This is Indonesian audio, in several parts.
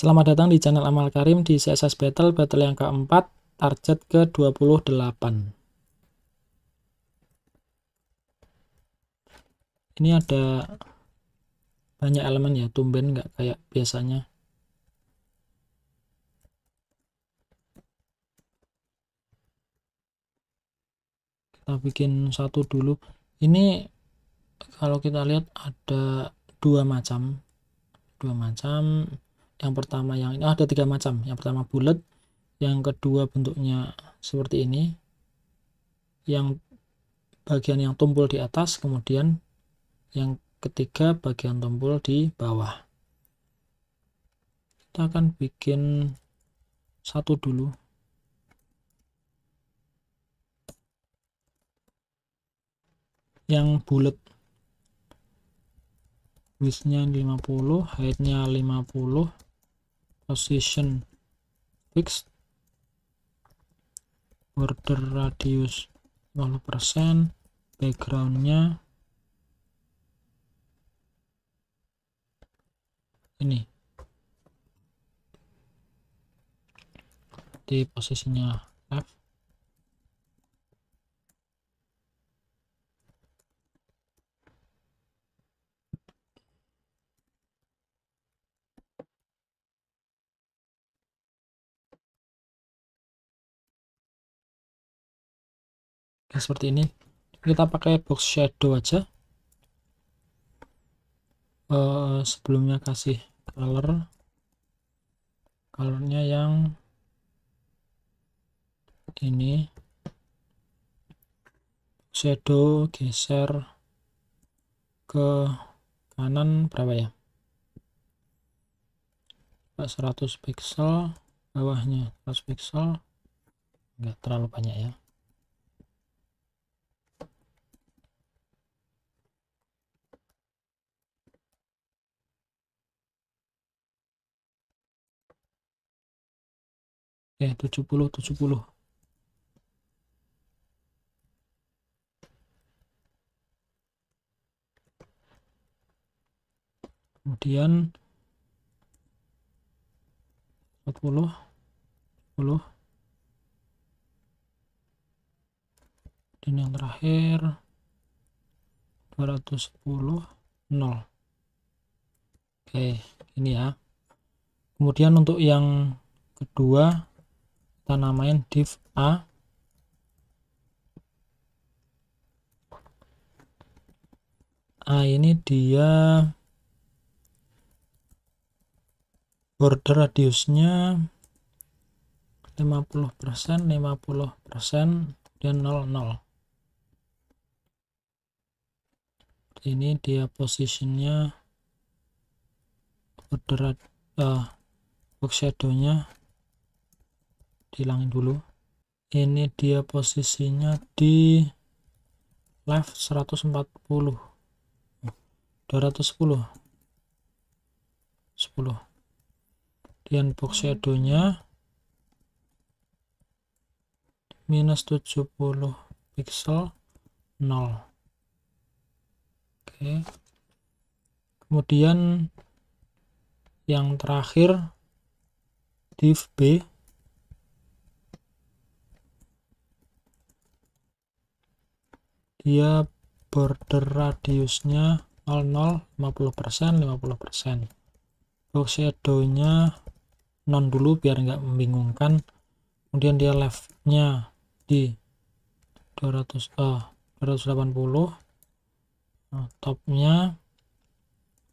Selamat datang di channel Amal Karim di CSS Battle, battle yang keempat, target ke-28. Ini ada banyak elemen ya, tumben nggak kayak biasanya. Kita bikin satu dulu. Ini kalau kita lihat ada dua macam. Dua macam yang pertama yang ini oh, ada tiga macam yang pertama bulat yang kedua bentuknya seperti ini yang bagian yang tumpul di atas kemudian yang ketiga bagian tumpul di bawah kita akan bikin satu dulu yang bulat widthnya 50 heightnya 50 position fixed border radius 0% backgroundnya ini di posisinya left nah, seperti ini kita pakai box shadow aja uh, sebelumnya kasih color colornya yang ini shadow geser ke kanan berapa ya 100 pixel bawahnya 100 pixel enggak terlalu banyak ya ya 70 70 kemudian 40 10 dan yang terakhir 210 0 oke ini ya kemudian untuk yang kedua kita namain div a a ini dia border radiusnya 50% 50% dan 00 ini dia posisinya border uh, box shadownya dihilangin dulu ini dia posisinya di left 140 210 10 di unbox nya minus 70 pixel 0 oke kemudian yang terakhir div B dia border radiusnya 00 50% persen 50% box shadownya non dulu biar nggak membingungkan kemudian dia leftnya di 200 eh, 280 nah, topnya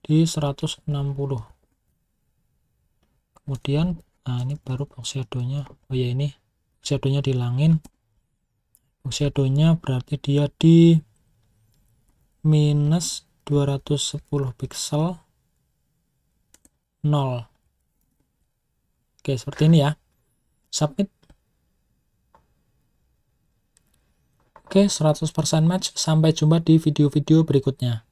di 160 kemudian nah ini baru box shadownya oh ya ini shadownya di langit shadownya berarti dia di minus 210 pixel 0 oke seperti ini ya submit oke 100% match sampai jumpa di video-video berikutnya